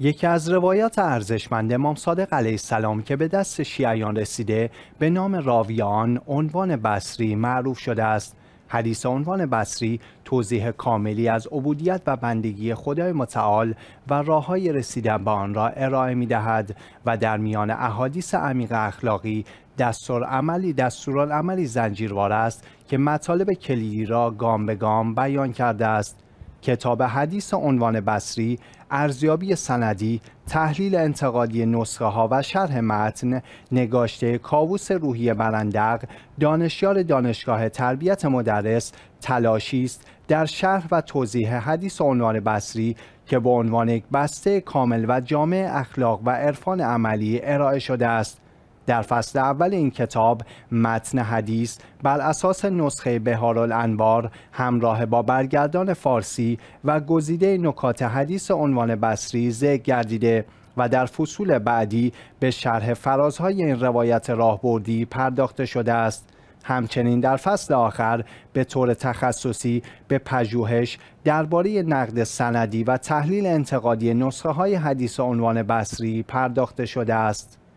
یکی از روایات ارزشمند امام صادق علیه السلام که به دست شیعیان رسیده به نام راویان عنوان بصری معروف شده است حدیث عنوان بصری توضیح کاملی از عبودیت و بندگی خدای متعال و راه های رسیدن به آن را ارائه می دهد و در میان احادیث عمیق اخلاقی دستور عملی عملی زنجیروار است که مطالب کلیدی را گام به گام بیان کرده است کتاب حدیث عنوان بصری، ارزیابی سندی، تحلیل انتقادی نسخه ها و شرح متن، نگاشته کاووس روحی برندق، دانشیار دانشگاه تربیت مدرس، تلاشی است در شرح و توضیح حدیث عنوان بصری که به عنوان یک بسته کامل و جامع اخلاق و عرفان عملی ارائه شده است. در فصل اول این کتاب متن حدیث بر اساس نسخه بهارالانوار همراه با برگردان فارسی و گزیده نکات حدیث عنوان بصری ذکر گردیده و در فصول بعدی به شرح فرازهای این روایت راهبردی پرداخته شده است همچنین در فصل آخر به طور تخصصی به پژوهش درباره نقد سندی و تحلیل انتقادی نسخه های حدیث عنوان بصری پرداخته شده است.